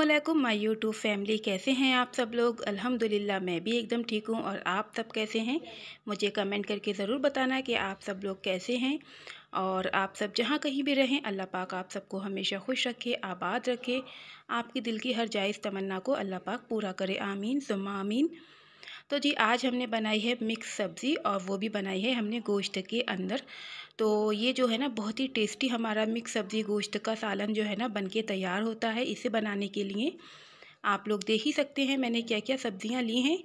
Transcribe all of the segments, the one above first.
अल्लाम my YouTube family कैसे हैं आप सब लोग अल्हम्दुलिल्लाह मैं भी एकदम ठीक हूँ और आप सब कैसे हैं मुझे कमेंट करके ज़रूर बताना कि आप सब लोग कैसे हैं और आप सब जहाँ कहीं भी रहें अल्लाह पाक आप सबको हमेशा खुश रखे आबाद रखे आपके दिल की हर जायज़ तमन्ना को अल्लाह पाक पूरा करे आमीन सुमा आमीन तो जी आज हमने बनाई है मिक्स सब्ज़ी और वो भी बनाई है हमने गोश्त के अंदर तो ये जो है ना बहुत ही टेस्टी हमारा मिक्स सब्ज़ी गोश्त का सालन जो है ना बनके तैयार होता है इसे बनाने के लिए आप लोग देख ही सकते हैं मैंने क्या क्या सब्ज़ियाँ ली हैं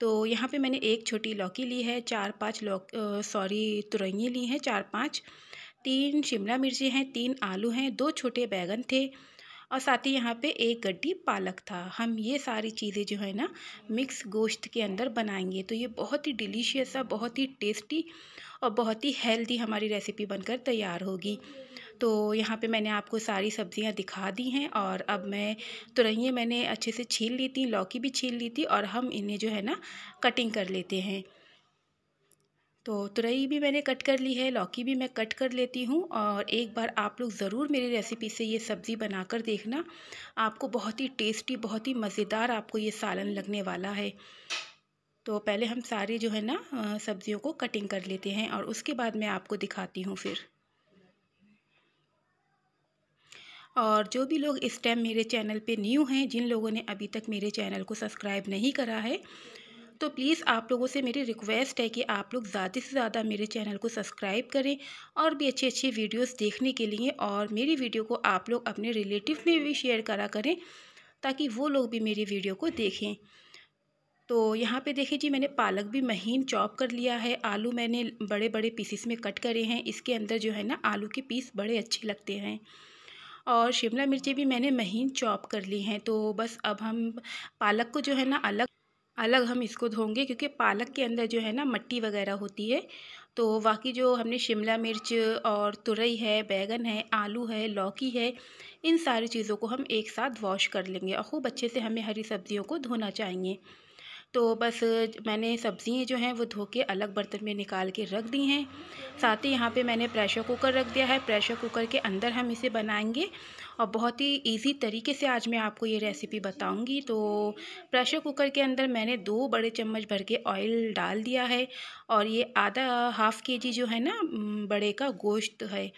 तो यहाँ पे मैंने एक छोटी लौकी ली है चार पाँच लौक सॉरी तुरैनी ली हैं चार पाँच तीन शिमला मिर्ची हैं तीन आलू हैं दो छोटे बैगन थे और साथ ही यहाँ पे एक गड्ढी पालक था हम ये सारी चीज़ें जो है ना मिक्स गोश्त के अंदर बनाएंगे तो ये बहुत ही डिलीशियस है बहुत ही टेस्टी और बहुत ही हेल्दी हमारी रेसिपी बनकर तैयार होगी तो यहाँ पे मैंने आपको सारी सब्ज़ियाँ दिखा दी हैं और अब मैं तो रही मैंने अच्छे से छील ली थी लौकी भी छील ली थी और हम इन्हें जो है ना कटिंग कर लेते हैं तो तुरई भी मैंने कट कर ली है लौकी भी मैं कट कर लेती हूँ और एक बार आप लोग ज़रूर मेरी रेसिपी से ये सब्ज़ी बना कर देखना आपको बहुत ही टेस्टी बहुत ही मज़ेदार आपको ये सालन लगने वाला है तो पहले हम सारे जो है ना सब्ज़ियों को कटिंग कर लेते हैं और उसके बाद मैं आपको दिखाती हूँ फिर और जो भी लोग इस टाइम मेरे चैनल पे न्यू हैं जिन लोगों ने अभी तक मेरे चैनल को सब्सक्राइब नहीं करा है तो प्लीज़ आप लोगों से मेरी रिक्वेस्ट है कि आप लोग ज़्यादा से ज़्यादा मेरे चैनल को सब्सक्राइब करें और भी अच्छी अच्छी वीडियोस देखने के लिए और मेरी वीडियो को आप लोग अपने रिलेटिव में भी शेयर करा करें ताकि वो लोग भी मेरी वीडियो को देखें तो यहाँ पे देखिए जी मैंने पालक भी महीन चॉप कर लिया है आलू मैंने बड़े बड़े पीसीस में कट करे हैं इसके अंदर जो है ना आलू के पीस बड़े अच्छे लगते हैं और शिमला मिर्ची भी मैंने महीन चॉप कर ली हैं तो बस अब हम पालक को जो है ना अलग अलग हम इसको धोंगे क्योंकि पालक के अंदर जो है ना मट्टी वगैरह होती है तो बाकी जो हमने शिमला मिर्च और तुरई है बैगन है आलू है लौकी है इन सारी चीज़ों को हम एक साथ वॉश कर लेंगे और खूब अच्छे से हमें हरी सब्जियों को धोना चाहिए तो बस मैंने सब्ज़ियाँ जो हैं वो धो के अलग बर्तन में निकाल के रख दी हैं साथ ही यहाँ पे मैंने प्रेशर कुकर रख दिया है प्रेशर कुकर के अंदर हम इसे बनाएंगे और बहुत ही इजी तरीके से आज मैं आपको ये रेसिपी बताऊंगी तो प्रेशर कुकर के अंदर मैंने दो बड़े चम्मच भर के ऑयल डाल दिया है और ये आधा हाफ़ के जी जो है ना बड़े का गोश्त है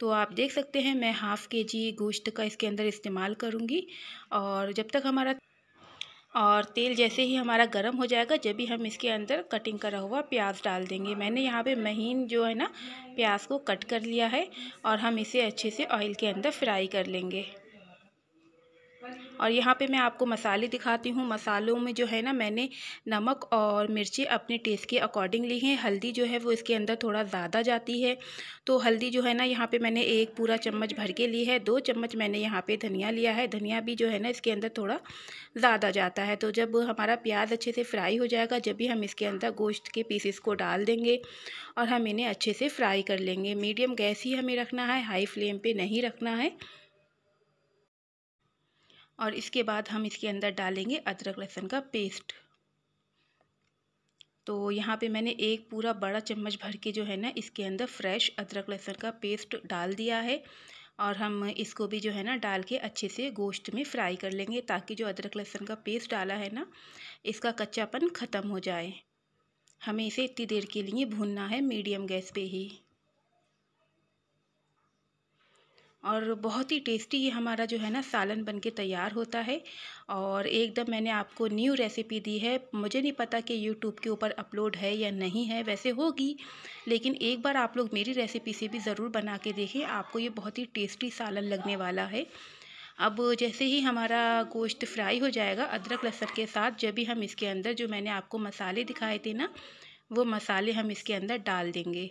तो आप देख सकते हैं मैं हाफ़ के जी गोश्त का इसके अंदर इस्तेमाल करूँगी और जब तक हमारा और तेल जैसे ही हमारा गर्म हो जाएगा जब भी हम इसके अंदर कटिंग करा हुआ प्याज डाल देंगे मैंने यहाँ पे महीन जो है ना प्याज को कट कर लिया है और हम इसे अच्छे से ऑयल के अंदर फ्राई कर लेंगे और यहाँ पे मैं आपको मसाले दिखाती हूँ मसालों में जो है ना मैंने नमक और मिर्ची अपने टेस्ट के अकॉर्डिंग ली हैं हल्दी जो है वो इसके अंदर थोड़ा ज़्यादा जाती है तो हल्दी जो है ना यहाँ पे मैंने एक पूरा चम्मच भर के ली है दो चम्मच मैंने यहाँ पे धनिया लिया है धनिया भी जो है ना इसके अंदर थोड़ा ज़्यादा जाता है तो जब हमारा प्याज अच्छे से फ्राई हो जाएगा जब भी हम इसके अंदर गोश्त के पीसेस को डाल देंगे और हम इन्हें अच्छे से फ्राई कर लेंगे मीडियम गैस ही हमें रखना है हाई फ्लेम पर नहीं रखना है और इसके बाद हम इसके अंदर डालेंगे अदरक लहसुन का पेस्ट तो यहाँ पे मैंने एक पूरा बड़ा चम्मच भर के जो है ना इसके अंदर फ्रेश अदरक लहसुन का पेस्ट डाल दिया है और हम इसको भी जो है ना डाल के अच्छे से गोश्त में फ्राई कर लेंगे ताकि जो अदरक लहसुन का पेस्ट डाला है ना इसका कच्चापन ख़त्म हो जाए हमें इसे इतनी देर के लिए भूनना है मीडियम गैस पे ही और बहुत ही टेस्टी ये हमारा जो है ना सालन बन के तैयार होता है और एकदम मैंने आपको न्यू रेसिपी दी है मुझे नहीं पता कि यूट्यूब के ऊपर अपलोड है या नहीं है वैसे होगी लेकिन एक बार आप लोग मेरी रेसिपी से भी ज़रूर बना के देखें आपको ये बहुत ही टेस्टी सालन लगने वाला है अब जैसे ही हमारा गोश्त फ्राई हो जाएगा अदरक लहसुन के साथ जब भी हम इसके अंदर जो मैंने आपको मसाले दिखाए थे ना वो मसाले हम इसके अंदर डाल देंगे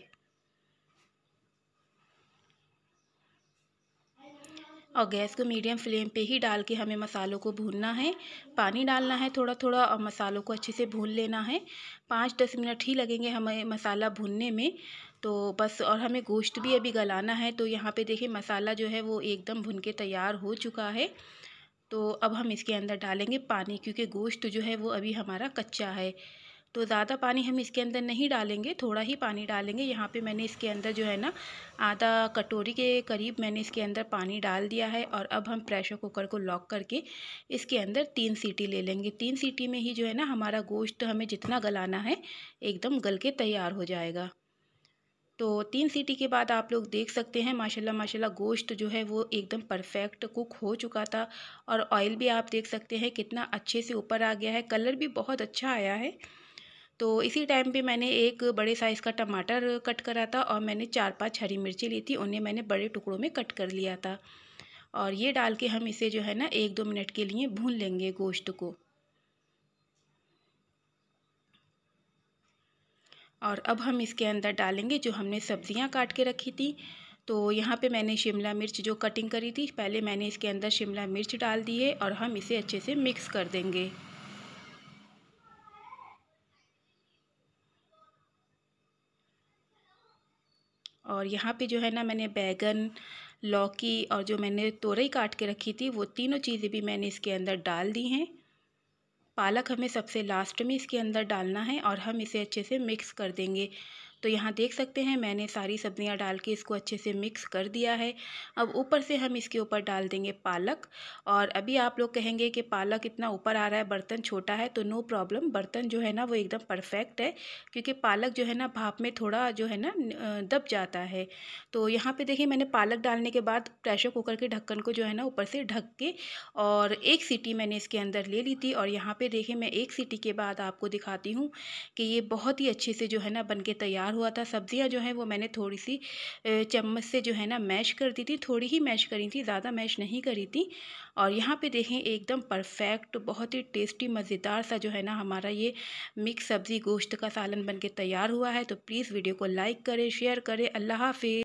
और गैस को मीडियम फ्लेम पे ही डाल के हमें मसालों को भूनना है पानी डालना है थोड़ा थोड़ा और मसालों को अच्छे से भून लेना है पाँच दस मिनट ही लगेंगे हमें मसाला भूनने में तो बस और हमें गोश्त भी अभी गलाना है तो यहाँ पे देखिए मसाला जो है वो एकदम भुन के तैयार हो चुका है तो अब हम इसके अंदर डालेंगे पानी क्योंकि गोश्त जो है वो अभी हमारा कच्चा है तो ज़्यादा पानी हम इसके अंदर नहीं डालेंगे थोड़ा ही पानी डालेंगे यहाँ पे मैंने इसके अंदर जो है ना आधा कटोरी के करीब मैंने इसके अंदर पानी डाल दिया है और अब हम प्रेशर कुकर को लॉक करके इसके अंदर तीन सीटी ले लेंगे तीन सीटी में ही जो है ना हमारा गोश्त हमें जितना गलाना है एकदम गल के तैयार हो जाएगा तो तीन सीटी के बाद आप लोग देख सकते हैं माशाल्लाह माशाल्लाह गोश्त जो है वो एकदम परफेक्ट कुक हो चुका था और ऑयल भी आप देख सकते हैं कितना अच्छे से ऊपर आ गया है कलर भी बहुत अच्छा आया है तो इसी टाइम पे मैंने एक बड़े साइज़ का टमाटर कट करा था और मैंने चार पांच हरी मिर्ची ली थी उन्हें मैंने बड़े टुकड़ों में कट कर लिया था और ये डाल के हम इसे जो है ना एक दो मिनट के लिए भून लेंगे गोश्त को और अब हम इसके अंदर डालेंगे जो हमने सब्जियां काट के रखी थी तो यहाँ पे मैंने शिमला मिर्च जो कटिंग करी थी पहले मैंने इसके अंदर शिमला मिर्च डाल दी है और हम इसे अच्छे से मिक्स कर देंगे और यहाँ पे जो है ना मैंने बैगन लौकी और जो मैंने तोरई काट के रखी थी वो तीनों चीज़ें भी मैंने इसके अंदर डाल दी हैं पालक हमें सबसे लास्ट में इसके अंदर डालना है और हम इसे अच्छे से मिक्स कर देंगे तो यहाँ देख सकते हैं मैंने सारी सब्जियाँ डाल के इसको अच्छे से मिक्स कर दिया है अब ऊपर से हम इसके ऊपर डाल देंगे पालक और अभी आप लोग कहेंगे कि पालक इतना ऊपर आ रहा है बर्तन छोटा है तो नो प्रॉब्लम बर्तन जो है ना वो एकदम परफेक्ट है क्योंकि पालक जो है ना भाप में थोड़ा जो है ना दब जाता है तो यहाँ पर देखिए मैंने पालक डालने के बाद प्रेशर कुकर के ढक्कन को जो है ना ऊपर से ढक के और एक सीटी मैंने इसके अंदर ले ली थी और यहाँ पर देखिए मैं एक सीटी के बाद आपको दिखाती हूँ कि ये बहुत ही अच्छे से जो है ना बन के तैयार इस्तेमाल हुआ था सब्ज़ियाँ जो हैं वो मैंने थोड़ी सी चम्मच से जो है ना मैश कर दी थी थोड़ी ही मैश करी थी ज़्यादा मैश नहीं करी थी और यहाँ पे देखें एकदम परफेक्ट बहुत ही टेस्टी मज़ेदार सा जो है ना हमारा ये मिक्स सब्ज़ी गोश्त का सालन बन तैयार हुआ है तो प्लीज़ वीडियो को लाइक करें शेयर करें अल्लाह हाफिज़